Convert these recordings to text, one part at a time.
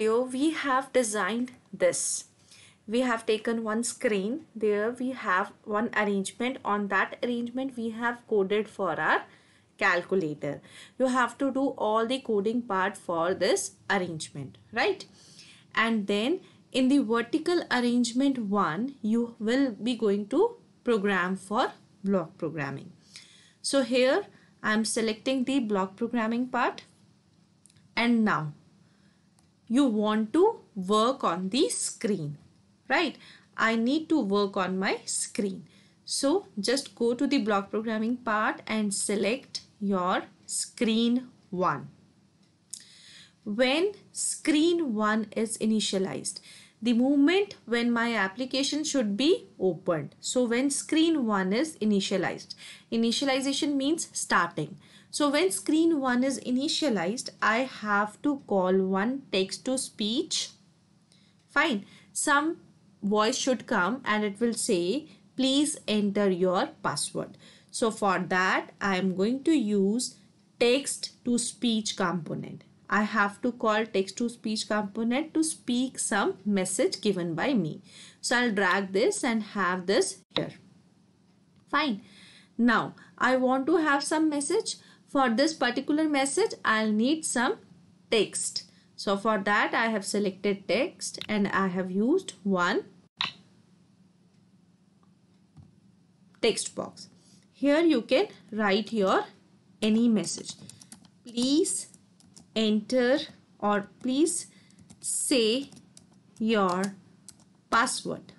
video we have designed this we have taken one screen there we have one arrangement on that arrangement we have coded for our calculator you have to do all the coding part for this arrangement right and then in the vertical arrangement one you will be going to program for block programming so here I am selecting the block programming part and now you want to work on the screen, right? I need to work on my screen. So just go to the block programming part and select your screen 1. When screen 1 is initialized, the moment when my application should be opened. So when screen 1 is initialized. Initialization means starting. So when screen 1 is initialized, I have to call one text to speech. Fine. Some voice should come and it will say, please enter your password. So for that, I am going to use text to speech component. I have to call text to speech component to speak some message given by me. So I'll drag this and have this here. Fine. Now I want to have some message. For this particular message, I'll need some text. So for that, I have selected text and I have used one text box. Here you can write your any message. Please enter or please say your password.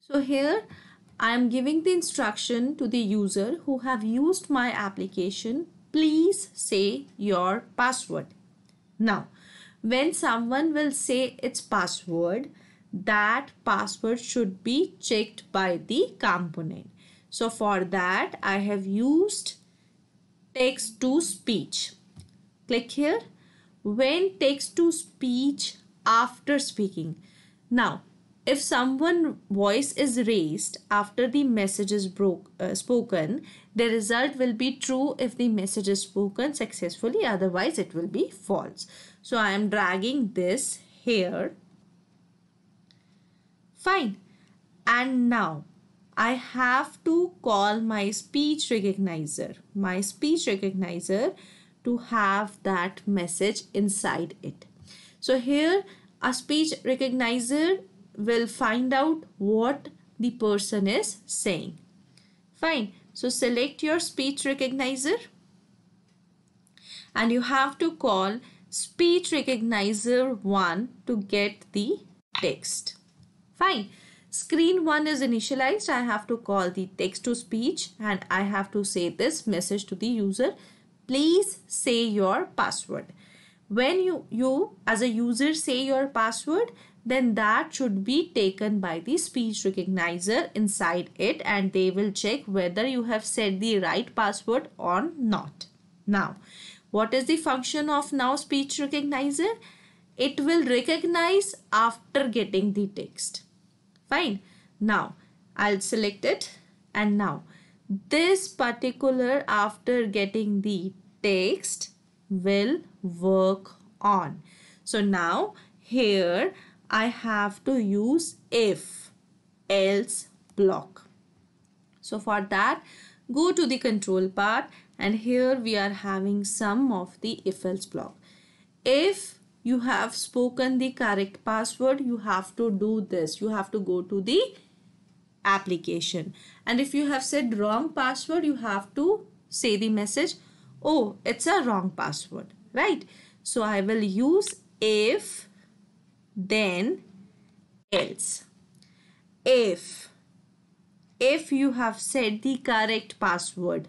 So here I am giving the instruction to the user who have used my application, please say your password. Now, when someone will say its password, that password should be checked by the component. So for that, I have used text to speech. Click here. When text to speech after speaking. Now, if someone's voice is raised after the message is broke, uh, spoken, the result will be true if the message is spoken successfully, otherwise, it will be false. So, I am dragging this here. Fine. And now I have to call my speech recognizer, my speech recognizer to have that message inside it. So here a speech recognizer will find out what the person is saying. Fine. So select your speech recognizer and you have to call speech recognizer 1 to get the text. Fine. Screen 1 is initialized. I have to call the text to speech and I have to say this message to the user. Please say your password. When you, you as a user say your password, then that should be taken by the speech recognizer inside it and they will check whether you have set the right password or not. Now, what is the function of now speech recognizer? It will recognize after getting the text. Fine. Now, I'll select it and now this particular after getting the text will work on. So now here I have to use if else block. So for that go to the control part and here we are having some of the if else block. If you have spoken the correct password you have to do this. You have to go to the application and if you have said wrong password you have to say the message oh it's a wrong password right so I will use if then else. If, if you have said the correct password,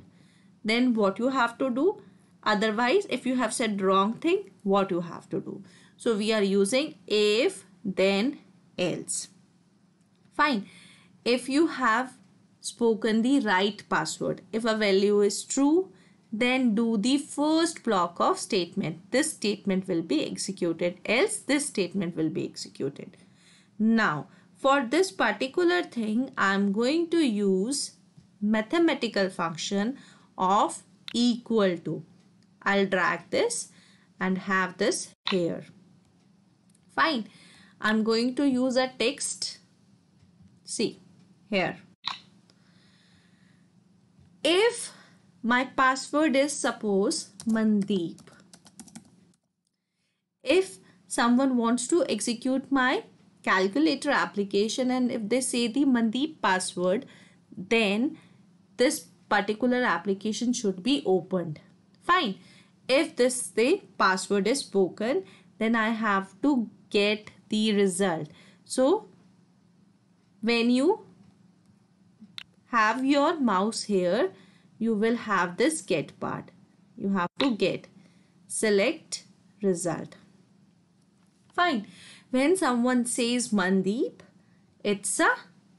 then what you have to do? Otherwise, if you have said wrong thing, what you have to do? So we are using if, then, else. Fine. If you have spoken the right password, if a value is true, then do the first block of statement. This statement will be executed else this statement will be executed. Now for this particular thing I am going to use mathematical function of equal to. I'll drag this and have this here. Fine. I'm going to use a text. See here. If my password is suppose Mandeep. If someone wants to execute my calculator application and if they say the Mandeep password, then this particular application should be opened. Fine. If this the password is spoken, then I have to get the result. So when you have your mouse here, you will have this get part you have to get select result fine when someone says mandeep it's a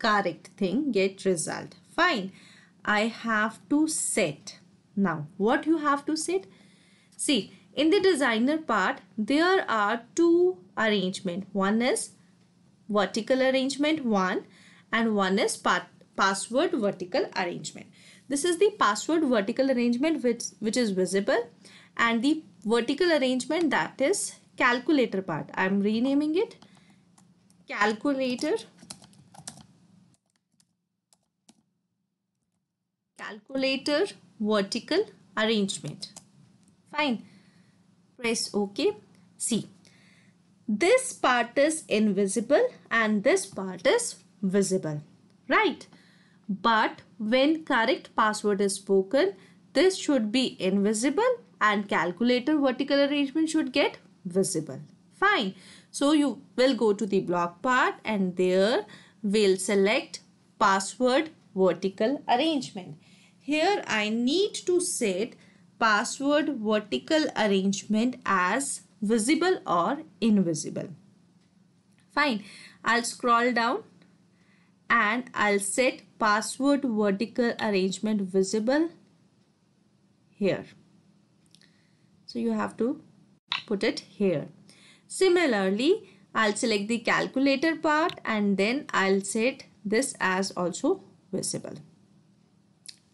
correct thing get result fine i have to set now what you have to set see in the designer part there are two arrangement one is vertical arrangement one and one is path password vertical arrangement this is the password vertical arrangement which, which is visible and the vertical arrangement that is calculator part. I'm renaming it calculator calculator vertical arrangement. Fine. Press OK. See. This part is invisible and this part is visible. Right. But when correct password is spoken, this should be invisible and calculator vertical arrangement should get visible. Fine. So you will go to the block part and there we'll select password vertical arrangement. Here I need to set password vertical arrangement as visible or invisible. Fine. I'll scroll down and I'll set password vertical arrangement visible here. So you have to put it here. Similarly, I'll select the calculator part and then I'll set this as also visible.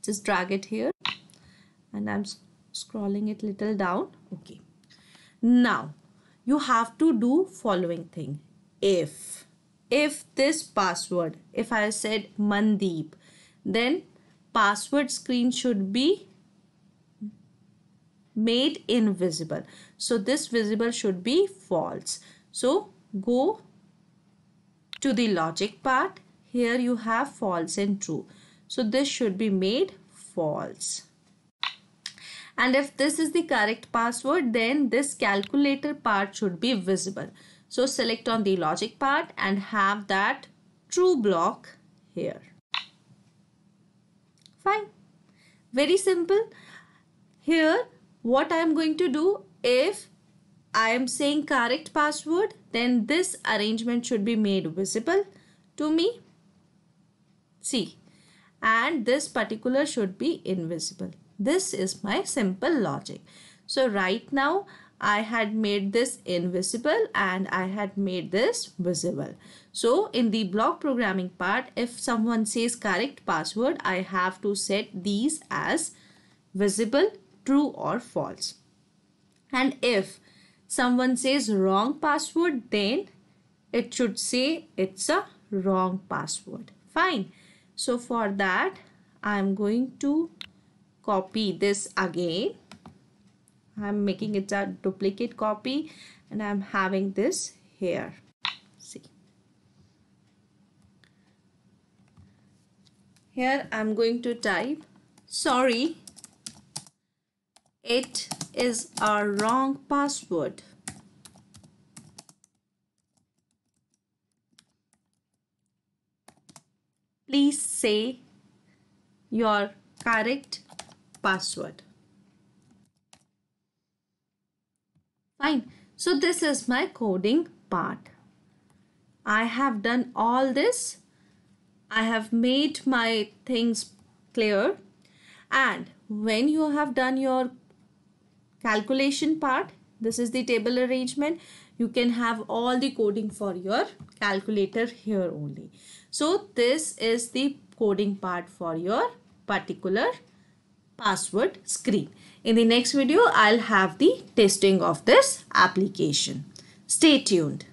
Just drag it here and I'm scrolling it little down. Okay. Now you have to do following thing. If if this password if I said Mandeep then password screen should be made invisible so this visible should be false so go to the logic part here you have false and true so this should be made false and if this is the correct password then this calculator part should be visible so select on the logic part and have that true block here. Fine. Very simple. Here what I am going to do if I am saying correct password then this arrangement should be made visible to me. See and this particular should be invisible. This is my simple logic. So right now I had made this invisible and I had made this visible. So in the block programming part, if someone says correct password, I have to set these as visible, true or false. And if someone says wrong password, then it should say it's a wrong password. Fine. So for that, I'm going to copy this again I'm making it a duplicate copy and I'm having this here see here I'm going to type sorry it is a wrong password please say your correct password fine so this is my coding part I have done all this I have made my things clear and when you have done your calculation part this is the table arrangement you can have all the coding for your calculator here only so this is the coding part for your particular password screen. In the next video, I'll have the testing of this application. Stay tuned.